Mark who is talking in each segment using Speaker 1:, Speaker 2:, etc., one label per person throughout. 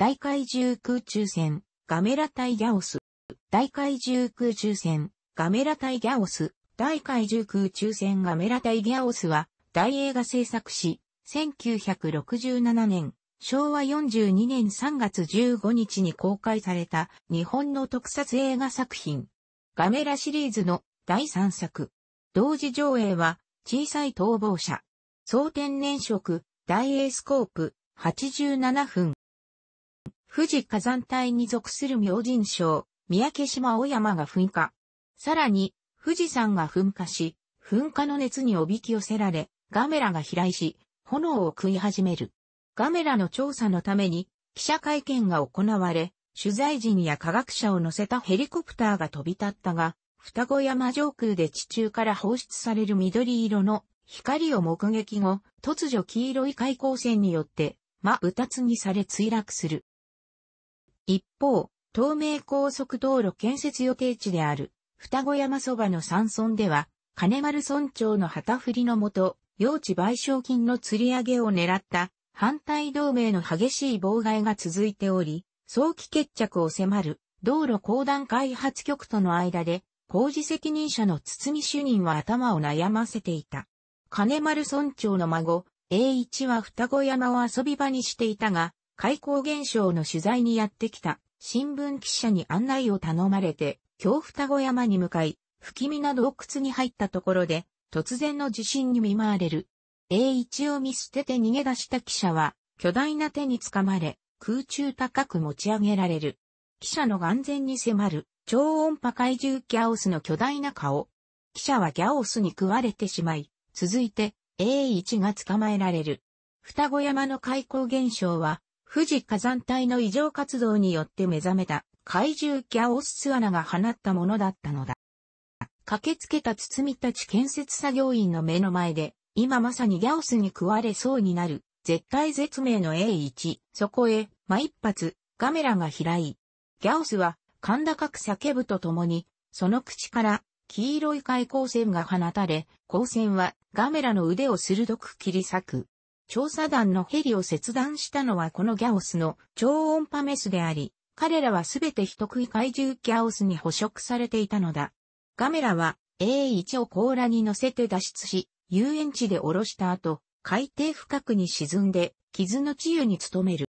Speaker 1: 大怪獣空中戦、ガメラ対ギャオス。大怪獣空中戦、ガメラ対ギャオス。大怪獣空中戦ガメラ対ギャオスは、大映画制作し、1967年、昭和42年3月15日に公開された日本の特撮映画作品。ガメラシリーズの第3作。同時上映は、小さい逃亡者。総天然色、大エースコープ、87分。富士火山帯に属する明神省、三宅島大山が噴火。さらに、富士山が噴火し、噴火の熱におびき寄せられ、ガメラが飛来し、炎を食い始める。ガメラの調査のために、記者会見が行われ、取材陣や科学者を乗せたヘリコプターが飛び立ったが、双子山上空で地中から放出される緑色の光を目撃後、突如黄色い海光線によって、真二つにされ墜落する。一方、東名高速道路建設予定地である、双子山そばの山村では、金丸村長の旗振りのもと、用地賠償金の釣り上げを狙った反対同盟の激しい妨害が続いており、早期決着を迫る道路公団開発局との間で、工事責任者の堤主任は頭を悩ませていた。金丸村長の孫、栄一は双子山を遊び場にしていたが、開口現象の取材にやってきた新聞記者に案内を頼まれて、京双子山に向かい、不気味な洞窟に入ったところで、突然の地震に見舞われる。A1 を見捨てて逃げ出した記者は、巨大な手につかまれ、空中高く持ち上げられる。記者の眼前に迫る、超音波怪獣ギャオスの巨大な顔。記者はギャオスに食われてしまい、続いて A1 が捕まえられる。双子山の開口現象は富士火山帯の異常活動によって目覚めた怪獣ギャオスアナが放ったものだったのだ。駆けつけた堤たち建設作業員の目の前で、今まさにギャオスに食われそうになる、絶体絶命の A1、そこへ、ま一発、ガメラが開い。ギャオスは、甲高く叫ぶとともに、その口から、黄色い開口線が放たれ、光線は、ガメラの腕を鋭く切り裂く。調査団のヘリを切断したのはこのギャオスの超音波メスであり、彼らはすべて人食い怪獣ギャオスに捕食されていたのだ。ガメラは A1 を甲羅に乗せて脱出し、遊園地で降ろした後、海底深くに沈んで、傷の治癒に努める。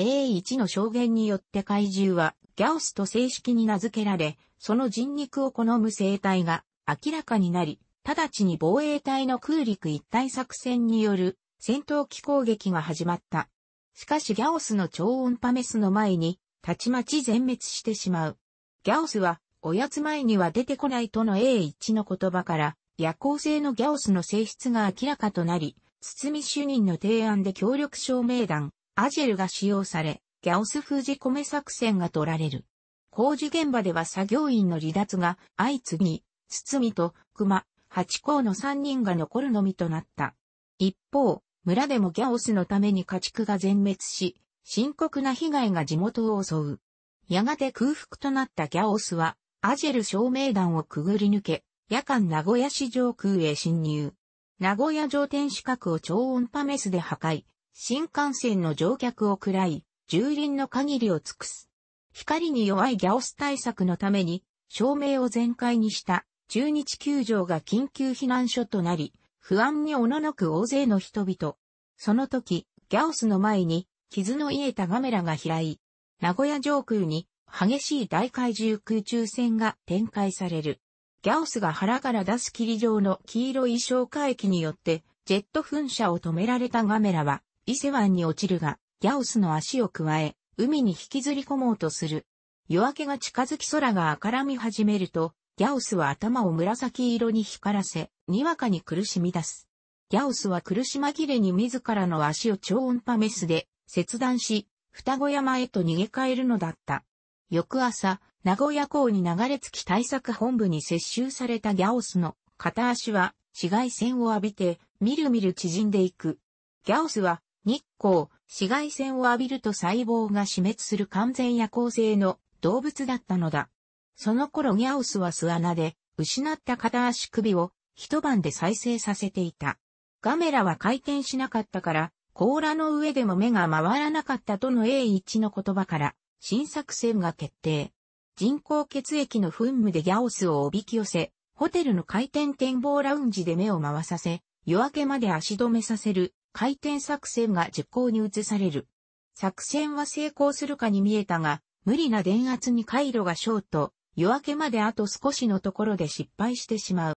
Speaker 1: A1 の証言によって怪獣はギャオスと正式に名付けられ、その人肉を好む生態が明らかになり、直ちに防衛隊の空陸一体作戦による戦闘機攻撃が始まった。しかしギャオスの超音波メスの前に、たちまち全滅してしまう。ギャオスは、おやつ前には出てこないとの A1 の言葉から、夜行性のギャオスの性質が明らかとなり、堤主任の提案で協力証明弾、アジェルが使用され、ギャオス封じ込め作戦が取られる。工事現場では作業員の離脱が相次ぎ、堤と熊、八甲の3人が残るのみとなった。一方、村でもギャオスのために家畜が全滅し、深刻な被害が地元を襲う。やがて空腹となったギャオスは、アジェル照明弾をくぐり抜け、夜間名古屋市上空へ侵入。名古屋上天守閣を超音波メスで破壊、新幹線の乗客を喰らい、蹂躙の限りを尽くす。光に弱いギャオス対策のために、照明を全開にした中日球場が緊急避難所となり、不安におののく大勢の人々。その時、ギャオスの前に、傷の癒えたガメラが飛来。名古屋上空に、激しい大怪獣空中戦が展開される。ギャオスが腹から出す霧状の黄色い消化液によって、ジェット噴射を止められたガメラは、伊勢湾に落ちるが、ギャオスの足を加え、海に引きずり込もうとする。夜明けが近づき空が明らみ始めると、ギャオスは頭を紫色に光らせ、にわかに苦しみ出す。ギャオスは苦し紛れに自らの足を超音波メスで切断し、双子山へと逃げ帰るのだった。翌朝、名古屋港に流れ着き対策本部に接収されたギャオスの片足は紫外線を浴びて、みるみる縮んでいく。ギャオスは日光、紫外線を浴びると細胞が死滅する完全夜行性の動物だったのだ。その頃ギャオスは巣穴で、失った片足首を一晩で再生させていた。ガメラは回転しなかったから、甲羅の上でも目が回らなかったとの A1 の言葉から、新作戦が決定。人工血液の噴霧でギャオスをおびき寄せ、ホテルの回転展望ラウンジで目を回させ、夜明けまで足止めさせる回転作戦が実行に移される。作戦は成功するかに見えたが、無理な電圧に回路がショート、夜明けまであと少しのところで失敗してしまう。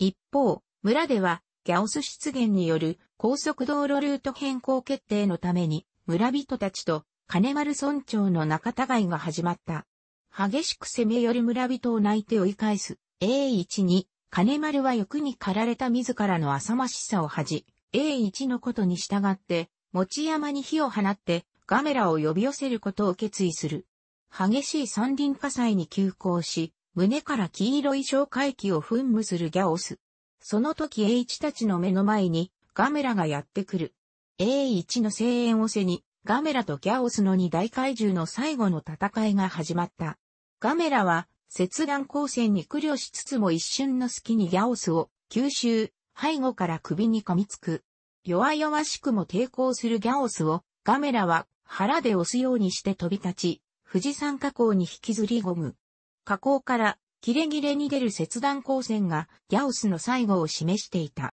Speaker 1: 一方、村では、ギャオス出現による高速道路ルート変更決定のために、村人たちと金丸村長の仲違いが始まった。激しく攻め寄る村人を泣いて追い返す A1 に、金丸は欲に駆られた自らの浅ましさを恥じ、A1 のことに従って、持山に火を放って、ガメラを呼び寄せることを決意する。激しい山林火災に急行し、胸から黄色い消火器を噴霧するギャオス。その時 a 一たちの目の前にガメラがやってくる。a 一の声援を背に、ガメラとギャオスの二大怪獣の最後の戦いが始まった。ガメラは、切断光線に苦慮しつつも一瞬の隙にギャオスを吸収、背後から首に噛みつく。弱々しくも抵抗するギャオスを、ガメラは腹で押すようにして飛び立ち、富士山火口に引きずり込む。火口から切れ切れに出る切断光線がギャオスの最後を示していた。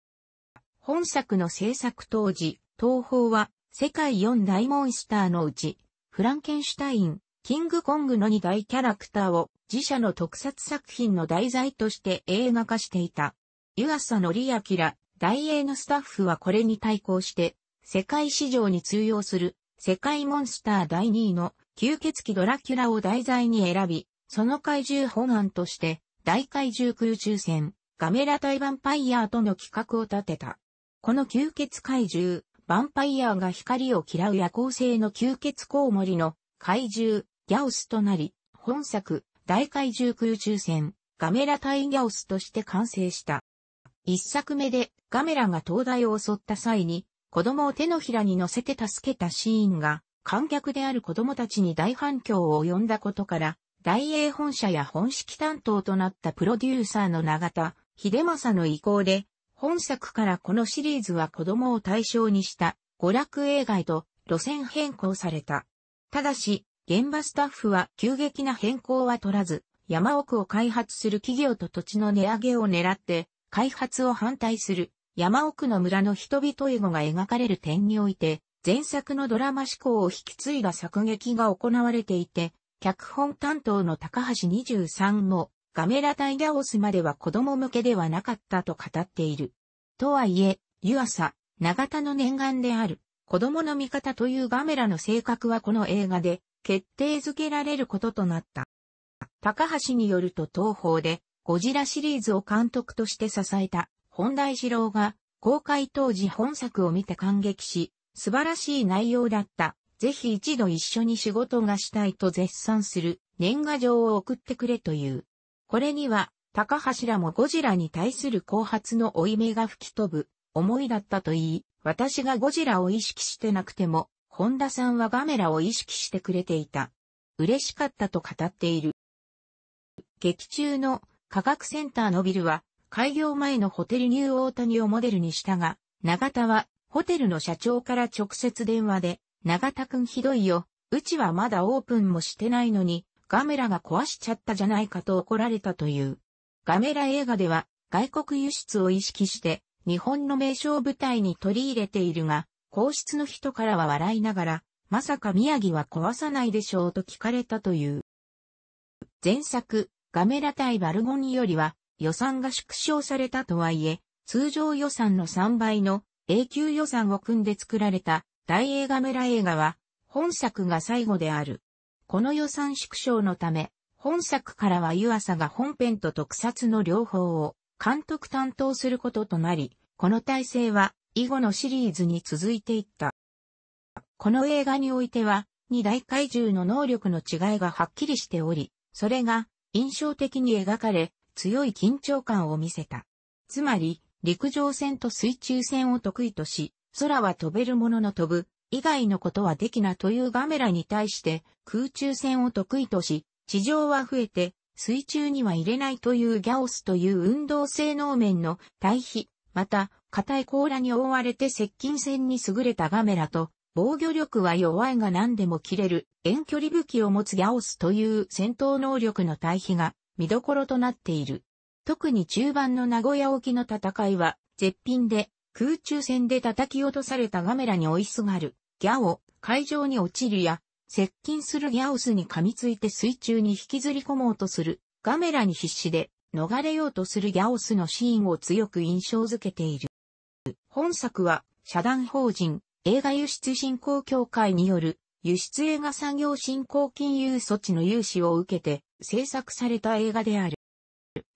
Speaker 1: 本作の制作当時、東宝は世界4大モンスターのうち、フランケンシュタイン、キングコングの2大キャラクターを自社の特撮作品の題材として映画化していた。湯浅則明、大英のスタッフはこれに対抗して、世界市場に通用する世界モンスター第2位の吸血鬼ドラキュラを題材に選び、その怪獣本案として、大怪獣空中戦、ガメラ対ヴァンパイアーとの企画を立てた。この吸血怪獣、ヴァンパイアーが光を嫌う夜行性の吸血コウモリの怪獣、ギャオスとなり、本作、大怪獣空中戦、ガメラ対ギャオスとして完成した。一作目でガメラが灯台を襲った際に、子供を手のひらに乗せて助けたシーンが、観客である子供たちに大反響を及んだことから、大英本社や本式担当となったプロデューサーの永田、秀政の意向で、本作からこのシリーズは子供を対象にした娯楽映画へと路線変更された。ただし、現場スタッフは急激な変更は取らず、山奥を開発する企業と土地の値上げを狙って、開発を反対する山奥の村の人々囲碁が描かれる点において、前作のドラマ思考を引き継いだ作劇が行われていて、脚本担当の高橋23も、ガメラ対ダオスまでは子供向けではなかったと語っている。とはいえ、湯浅、長田の念願である、子供の味方というガメラの性格はこの映画で、決定づけられることとなった。高橋によると東方で、ゴジラシリーズを監督として支えた、本大二郎が、公開当時本作を見て感激し、素晴らしい内容だった。ぜひ一度一緒に仕事がしたいと絶賛する年賀状を送ってくれという。これには、高橋らもゴジラに対する後発の追い目が吹き飛ぶ思いだったと言い、私がゴジラを意識してなくても、本田さんはガメラを意識してくれていた。嬉しかったと語っている。劇中の科学センターのビルは開業前のホテルニューオータニをモデルにしたが、長田はホテルの社長から直接電話で、長田くんひどいよ。うちはまだオープンもしてないのに、ガメラが壊しちゃったじゃないかと怒られたという。ガメラ映画では、外国輸出を意識して、日本の名称舞台に取り入れているが、皇室の人からは笑いながら、まさか宮城は壊さないでしょうと聞かれたという。前作、ガメラ対バルゴニよりは予算が縮小されたとはいえ、通常予算の3倍の永久予算を組んで作られた大映画村映画は本作が最後である。この予算縮小のため、本作からは湯浅が本編と特撮の両方を監督担当することとなり、この体制は以後のシリーズに続いていった。この映画においては、二大怪獣の能力の違いがはっきりしており、それが印象的に描かれ、強い緊張感を見せた。つまり、陸上戦と水中戦を得意とし、空は飛べるものの飛ぶ、以外のことはできなというガメラに対して空中戦を得意とし、地上は増えて水中には入れないというギャオスという運動性能面の対比、また、硬い甲羅に覆われて接近戦に優れたガメラと、防御力は弱いが何でも切れる遠距離武器を持つギャオスという戦闘能力の対比が見どころとなっている。特に中盤の名古屋沖の戦いは、絶品で、空中戦で叩き落とされたガメラに追いすがる、ギャオ、海上に落ちるや、接近するギャオスに噛みついて水中に引きずり込もうとする、ガメラに必死で、逃れようとするギャオスのシーンを強く印象づけている。本作は、社団法人、映画輸出振興協会による、輸出映画産業振興金融措置の融資を受けて、制作された映画である。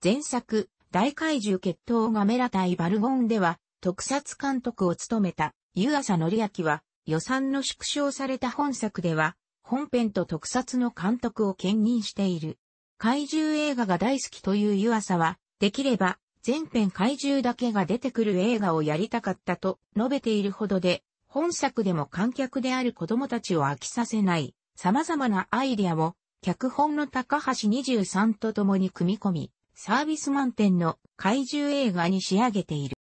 Speaker 1: 前作、大怪獣決闘ガメラ対バルゴンでは、特撮監督を務めた、湯浅あ明は、予算の縮小された本作では、本編と特撮の監督を兼任している。怪獣映画が大好きという湯浅は、できれば、全編怪獣だけが出てくる映画をやりたかったと述べているほどで、本作でも観客である子供たちを飽きさせない様々なアイデアを脚本の高橋23と共に組み込み、サービス満点の怪獣映画に仕上げている。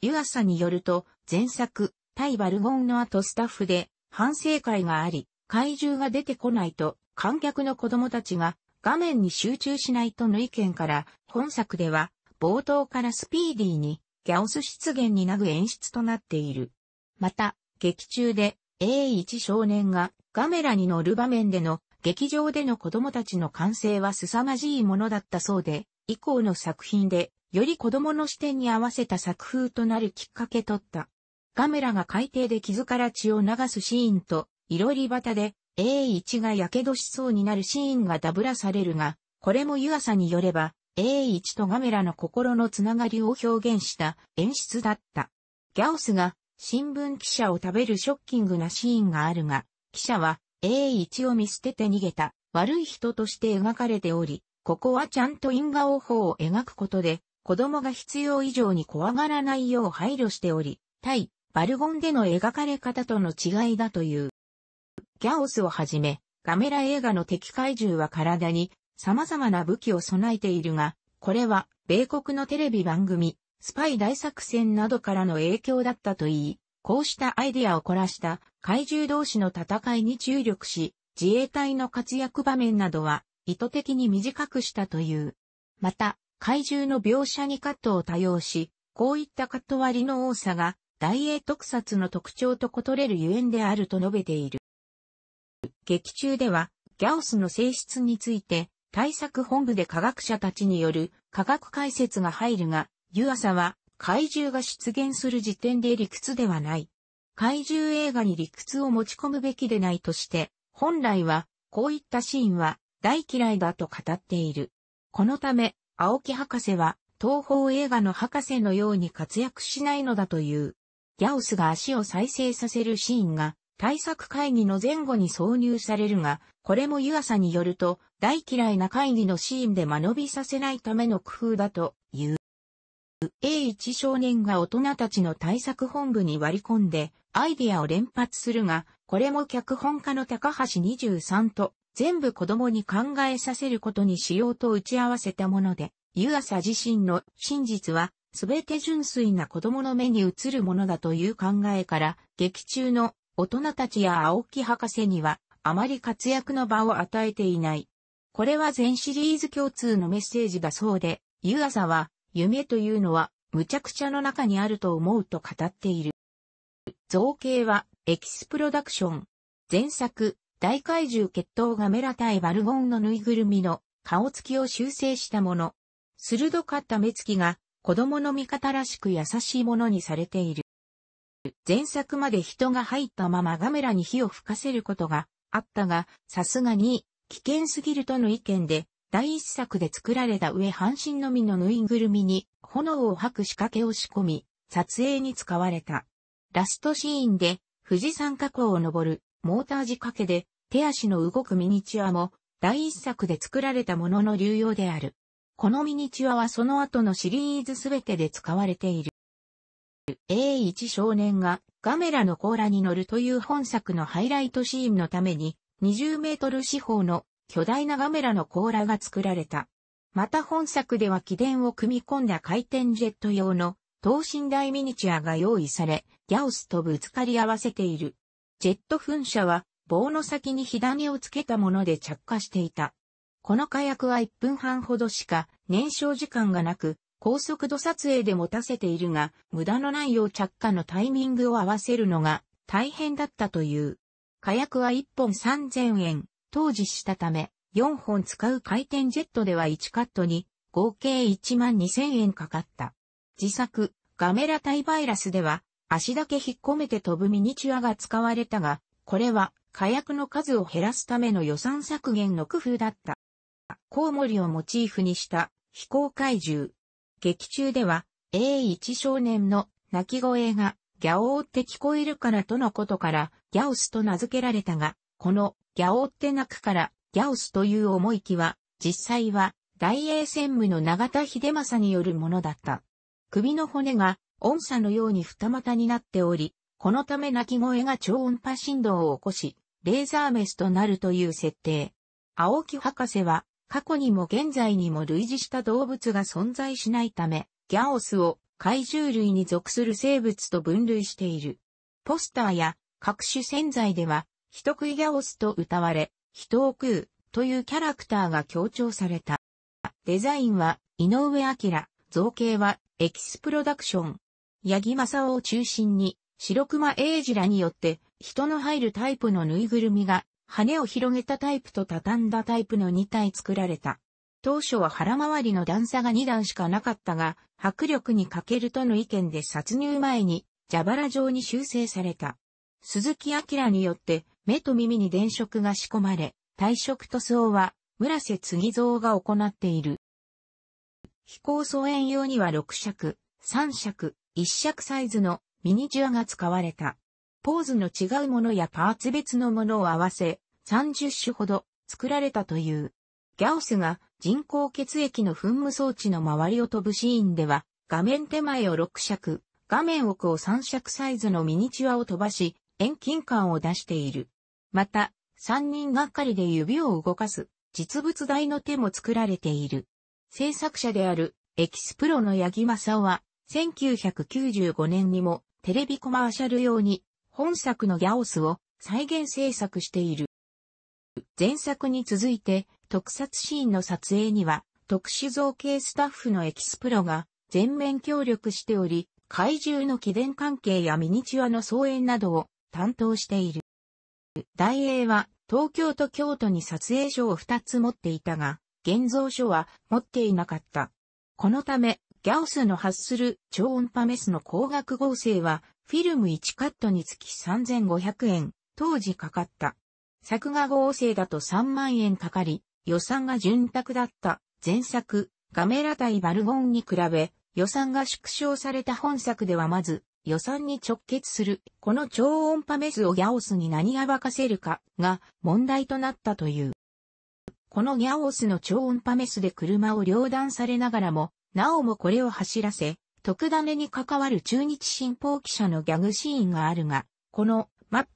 Speaker 1: 湯浅によると、前作、対バルゴンの後スタッフで反省会があり、怪獣が出てこないと観客の子供たちが画面に集中しないとの意見から、本作では冒頭からスピーディーにギャオス出現になぐ演出となっている。また、劇中で A1 少年がガメラに乗る場面での劇場での子供たちの歓声は凄まじいものだったそうで、以降の作品で、より子供の視点に合わせた作風となるきっかけとった。ガメラが海底で傷から血を流すシーンと、いろり端で、A1 が火傷しそうになるシーンがダブらされるが、これも湯浅によれば、A1 とガメラの心のつながりを表現した演出だった。ギャオスが新聞記者を食べるショッキングなシーンがあるが、記者は A1 を見捨てて逃げた悪い人として描かれており、ここはちゃんと因果応報を描くことで、子供が必要以上に怖がらないよう配慮しており、対、バルゴンでの描かれ方との違いだという。ギャオスをはじめ、ガメラ映画の敵怪獣は体に様々な武器を備えているが、これは米国のテレビ番組、スパイ大作戦などからの影響だったといい、こうしたアイディアを凝らした怪獣同士の戦いに注力し、自衛隊の活躍場面などは意図的に短くしたという。また、怪獣の描写にカットを多用し、こういったカット割りの多さが大英特撮の特徴と異れるゆえんであると述べている。劇中では、ギャオスの性質について、対策本部で科学者たちによる科学解説が入るが、湯浅は怪獣が出現する時点で理屈ではない。怪獣映画に理屈を持ち込むべきでないとして、本来は、こういったシーンは大嫌いだと語っている。このため、青木博士は、東方映画の博士のように活躍しないのだという。ギャオスが足を再生させるシーンが、対策会議の前後に挿入されるが、これも湯浅によると、大嫌いな会議のシーンで間延びさせないための工夫だという。A1 少年が大人たちの対策本部に割り込んで、アイディアを連発するが、これも脚本家の高橋23と、全部子供に考えさせることにしようと打ち合わせたもので、湯浅自身の真実は、全て純粋な子供の目に映るものだという考えから、劇中の大人たちや青木博士には、あまり活躍の場を与えていない。これは全シリーズ共通のメッセージだそうで、湯浅は、夢というのは、無茶苦茶の中にあると思うと語っている。造形は、エキスプロダクション。前作、大怪獣決闘がメラ対バルゴンのぬいぐるみの顔つきを修正したもの。鋭かった目つきが、子供の味方らしく優しいものにされている。前作まで人が入ったままガメラに火を吹かせることがあったが、さすがに危険すぎるとの意見で第一作で作られた上半身のみのぬいぐるみに炎を吐く仕掛けを仕込み、撮影に使われた。ラストシーンで富士山加工を登るモーター仕掛けで手足の動くミニチュアも第一作で作られたものの流用である。このミニチュアはその後のシリーズすべてで使われている。A1 少年がガメラの甲羅に乗るという本作のハイライトシーンのために20メートル四方の巨大なガメラの甲羅が作られた。また本作では機電を組み込んだ回転ジェット用の等身大ミニチュアが用意され、ギャオスとぶつかり合わせている。ジェット噴射は棒の先に火種をつけたもので着火していた。この火薬は1分半ほどしか燃焼時間がなく、高速度撮影で持たせているが、無駄のないよう着火のタイミングを合わせるのが大変だったという。火薬は1本3000円、当時したため、4本使う回転ジェットでは1カットに合計1万2000円かかった。自作、ガメラタイバイラスでは、足だけ引っ込めて飛ぶミニチュアが使われたが、これは火薬の数を減らすための予算削減の工夫だった。コウモリをモチーフにした飛行怪獣。劇中では A1 少年の鳴き声がギャオーって聞こえるからとのことからギャオスと名付けられたが、このギャオってくからギャオスという思いきは、実際は大英専務の永田秀政によるものだった。首の骨が音叉のように二股になっており、このため鳴き声が超音波振動を起こし、レーザーメスとなるという設定。青木博士は、過去にも現在にも類似した動物が存在しないため、ギャオスを怪獣類に属する生物と分類している。ポスターや各種洗剤では、人食いギャオスと歌われ、人を食うというキャラクターが強調された。デザインは井上明、造形はエキスプロダクション。八木正夫を中心に、白熊英二らによって人の入るタイプのぬいぐるみが羽を広げたタイプと畳んだタイプの2体作られた。当初は腹回りの段差が2段しかなかったが、迫力に欠けるとの意見で殺入前に蛇腹状に修正された。鈴木明によって目と耳に電飾が仕込まれ、退職塗装は、村瀬継蔵が行っている。飛行総演用には6尺、3尺、1尺サイズのミニチュアが使われた。ポーズの違うものやパーツ別のものを合わせ、30種ほど作られたという。ギャオスが人工血液の噴霧装置の周りを飛ぶシーンでは、画面手前を6尺、画面奥を3尺サイズのミニチュアを飛ばし、遠近感を出している。また、三人がかりで指を動かす実物大の手も作られている。制作者であるエキスプロの八木正夫は1995年にもテレビコマーシャル用に本作のギャオスを再現制作している。前作に続いて特撮シーンの撮影には特殊造形スタッフのエキスプロが全面協力しており、怪獣の起源関係やミニチュアの創演などを担当している。大英は東京と京都に撮影所を2つ持っていたが、現像所は持っていなかった。このため、ギャオスの発する超音波メスの光学合成は、フィルム1カットにつき3500円、当時かかった。作画合成だと3万円かかり、予算が潤沢だった前作、ガメラ対バルゴンに比べ、予算が縮小された本作ではまず、予算に直結する、この超音波メスをギャオスに何がかせるかが問題となったという。このギャオスの超音波メスで車を両断されながらも、なおもこれを走らせ、特ダネに関わる中日新報記者のギャグシーンがあるが、このま、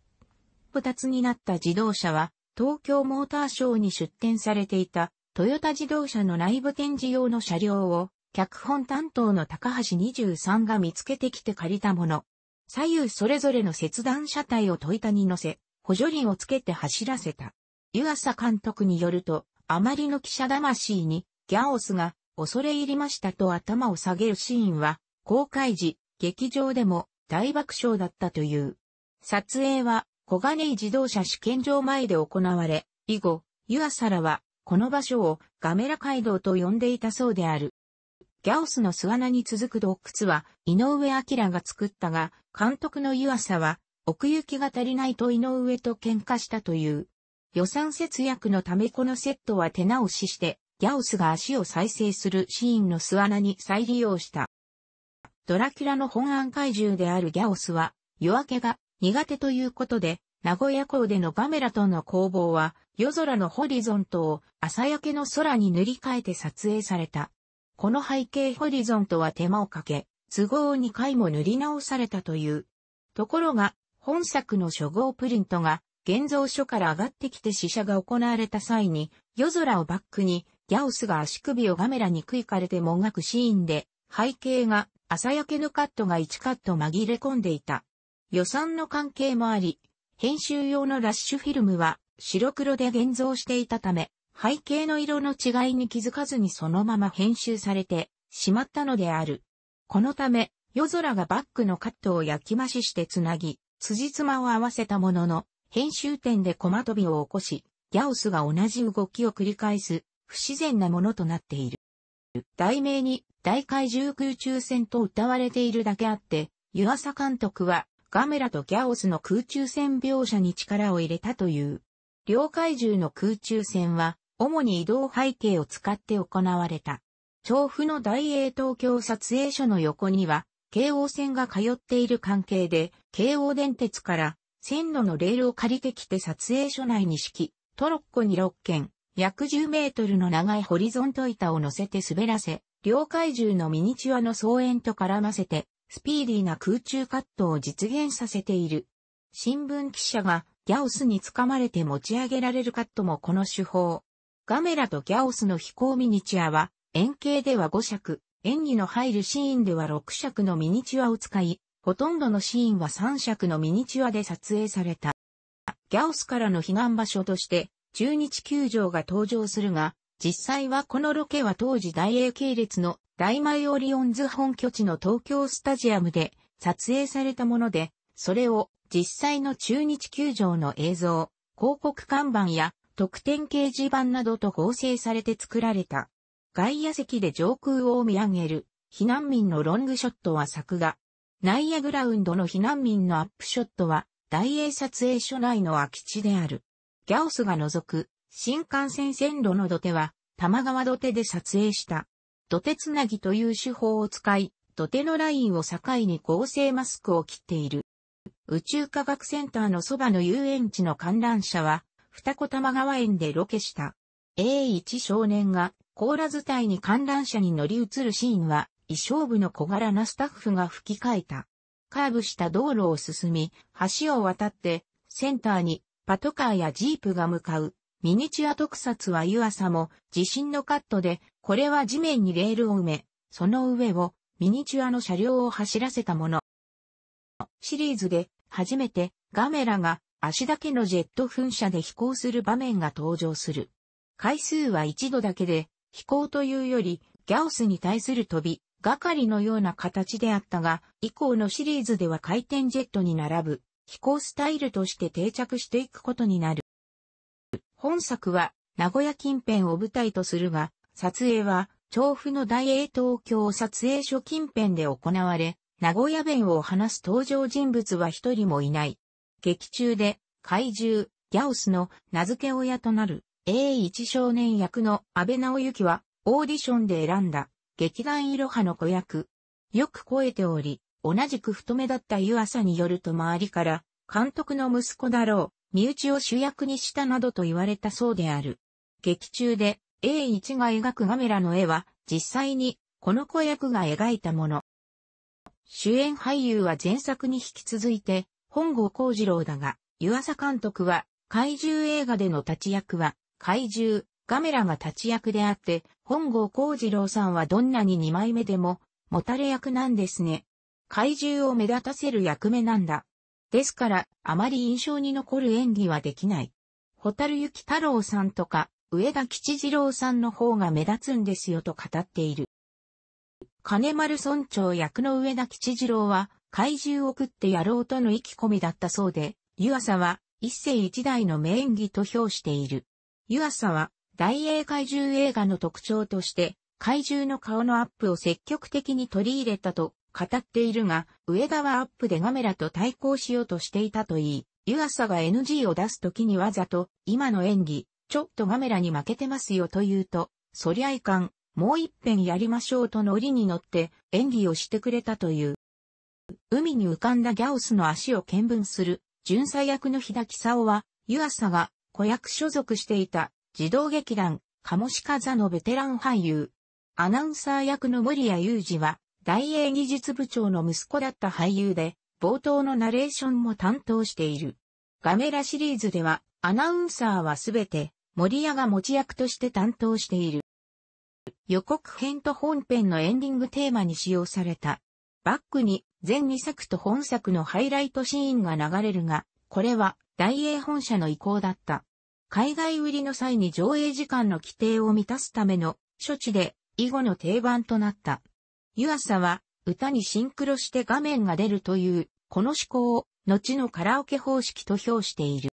Speaker 1: 二つになった自動車は、東京モーターショーに出展されていたトヨタ自動車の内部展示用の車両を脚本担当の高橋23が見つけてきて借りたもの。左右それぞれの切断車体を戸板に乗せ、補助輪をつけて走らせた。湯浅監督によると、あまりの記者魂に、ギャオスが、恐れ入りましたと頭を下げるシーンは、公開時、劇場でも大爆笑だったという。撮影は、小金井自動車試験場前で行われ、以後、湯浅らは、この場所をガメラ街道と呼んでいたそうである。ギャオスの巣穴に続く洞窟は、井上明が作ったが、監督の湯浅は、奥行きが足りないと井上と喧嘩したという。予算節約のためこのセットは手直しして、ギャオスが足を再生するシーンの巣穴に再利用した。ドラキュラの本案怪獣であるギャオスは、夜明けが苦手ということで、名古屋港でのガメラとの攻防は、夜空のホリゾントを朝焼けの空に塗り替えて撮影された。この背景ホリゾンとは手間をかけ、都合2回も塗り直されたという。ところが、本作の初号プリントが、現像所から上がってきて試写が行われた際に、夜空をバックに、ギャオスが足首をガメラに食いかれてもがくシーンで、背景が朝焼けのカットが1カット紛れ込んでいた。予算の関係もあり、編集用のラッシュフィルムは白黒で現像していたため、背景の色の違いに気づかずにそのまま編集されてしまったのである。このため、夜空がバックのカットを焼き増ししてつなぎ、辻褄を合わせたものの、編集点でコマ飛びを起こし、ギャオスが同じ動きを繰り返す、不自然なものとなっている。題名に、大怪獣空中戦と歌われているだけあって、湯浅監督は、ガメラとギャオスの空中戦描写に力を入れたという。両怪獣の空中戦は、主に移動背景を使って行われた。調布の大英東京撮影所の横には、京王線が通っている関係で、京王電鉄から線路のレールを借りてきて撮影所内に敷き、トロッコに6軒、約10メートルの長いホリゾント板を乗せて滑らせ、両怪獣のミニチュアの草園と絡ませて、スピーディーな空中カットを実現させている。新聞記者がギャオスに掴まれて持ち上げられるカットもこの手法。ガメラとギャオスの飛行ミニチュアは、円形では5尺、演技の入るシーンでは6尺のミニチュアを使い、ほとんどのシーンは3尺のミニチュアで撮影された。ギャオスからの避難場所として、中日球場が登場するが、実際はこのロケは当時大英系列の大マイオリオンズ本拠地の東京スタジアムで撮影されたもので、それを実際の中日球場の映像、広告看板や特典掲示板などと合成されて作られた。外野席で上空を見上げる避難民のロングショットは作画。内野グラウンドの避難民のアップショットは大英撮影所内の空き地である。ギャオスが除く新幹線線路の土手は玉川土手で撮影した。土手つなぎという手法を使い、土手のラインを境に合成マスクを切っている。宇宙科学センターのそばの遊園地の観覧車は二子玉川園でロケした。A1 少年が甲羅図体に観覧車に乗り移るシーンは衣装部の小柄なスタッフが吹き替えた。カーブした道路を進み、橋を渡って、センターにパトカーやジープが向かう。ミニチュア特撮は湯浅も地震のカットで、これは地面にレールを埋め、その上をミニチュアの車両を走らせたもの。シリーズで初めてガメラが足だけのジェット噴射で飛行する場面が登場する。回数は一度だけで、飛行というより、ギャオスに対する飛び、がかりのような形であったが、以降のシリーズでは回転ジェットに並ぶ、飛行スタイルとして定着していくことになる。本作は、名古屋近辺を舞台とするが、撮影は、調布の大英東京撮影所近辺で行われ、名古屋弁を話す登場人物は一人もいない。劇中で怪獣、ギャオスの名付け親となる A1 少年役の安倍直之はオーディションで選んだ劇団いろはの子役。よく超えており、同じく太めだった湯浅によると周りから監督の息子だろう、身内を主役にしたなどと言われたそうである。劇中で A1 が描くガメラの絵は実際にこの子役が描いたもの。主演俳優は前作に引き続いて本郷幸次郎だが、湯浅監督は、怪獣映画での立役は、怪獣、ガメラが立役であって、本郷幸次郎さんはどんなに二枚目でも、もたれ役なんですね。怪獣を目立たせる役目なんだ。ですから、あまり印象に残る演技はできない。ホタルユキ太郎さんとか、上田吉次郎さんの方が目立つんですよと語っている。金丸村長役の上田吉次郎は、怪獣を食ってやろうとの意気込みだったそうで、湯浅は一世一代の名演技と評している。湯浅は大英怪獣映画の特徴として、怪獣の顔のアップを積極的に取り入れたと語っているが、上側アップでガメラと対抗しようとしていたといい、湯浅が NG を出すときにわざと、今の演技、ちょっとガメラに負けてますよと言うと、そりゃいかん、もう一遍やりましょうとノリに乗って演技をしてくれたという。海に浮かんだギャオスの足を見分する、巡査役の日田貴夫は、湯浅が子役所属していた児童劇団、カモシカザのベテラン俳優。アナウンサー役の森谷裕二は、大英技術部長の息子だった俳優で、冒頭のナレーションも担当している。ガメラシリーズでは、アナウンサーはすべて、森谷が持ち役として担当している。予告編と本編のエンディングテーマに使用された、バックに全2作と本作のハイライトシーンが流れるが、これは大英本社の意向だった。海外売りの際に上映時間の規定を満たすための処置で以後の定番となった。湯浅は歌にシンクロして画面が出るという、この思考を後のカラオケ方式と評している。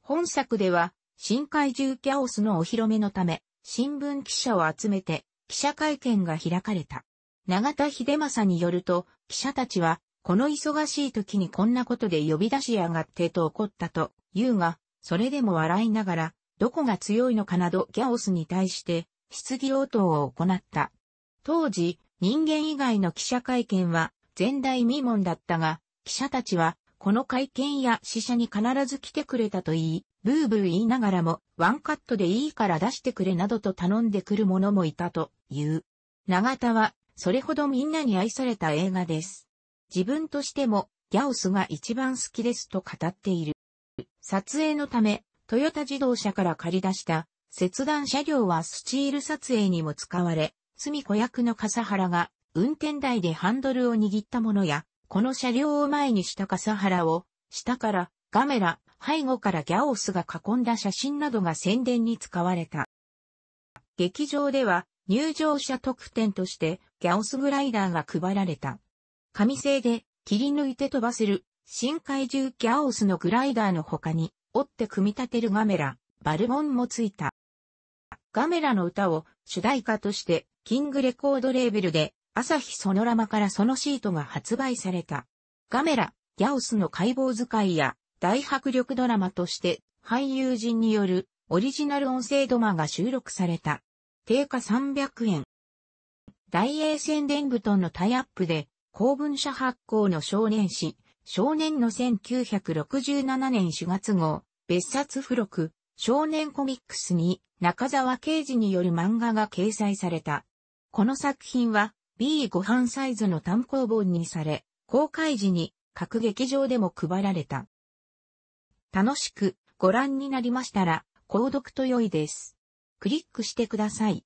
Speaker 1: 本作では深海獣キャオスのお披露目のため、新聞記者を集めて記者会見が開かれた。永田秀政によると、記者たちは、この忙しい時にこんなことで呼び出しやがってと怒ったと言うが、それでも笑いながら、どこが強いのかなどギャオスに対して、質疑応答を行った。当時、人間以外の記者会見は、前代未聞だったが、記者たちは、この会見や死者に必ず来てくれたと言い、ブーブー言いながらも、ワンカットでいいから出してくれなどと頼んでくる者もいたという。長田はそれほどみんなに愛された映画です。自分としても、ギャオスが一番好きですと語っている。撮影のため、トヨタ自動車から借り出した切断車両はスチール撮影にも使われ、住子役の笠原が運転台でハンドルを握ったものや、この車両を前にした笠原を、下からガメラ、背後からギャオスが囲んだ写真などが宣伝に使われた。劇場では入場者特典としてギャオスグライダーが配られた。紙製で切り抜いて飛ばせる深海獣ギャオスのグライダーの他に折って組み立てるガメラ、バルボンもついた。ガメラの歌を主題歌としてキングレコードレーベルで朝日ソノラマからそのシートが発売された。ガメラ、ギャオスの解剖図いや大迫力ドラマとして俳優陣によるオリジナル音声ドマが収録された。定価300円。大英宣伝部とのタイアップで、公文社発行の少年誌、少年の1967年4月号、別冊付録、少年コミックスに中沢啓治による漫画が掲載された。この作品は B5 版サイズの単行本にされ、公開時に各劇場でも配られた。楽しくご覧になりましたら、購読と良いです。クリックしてください。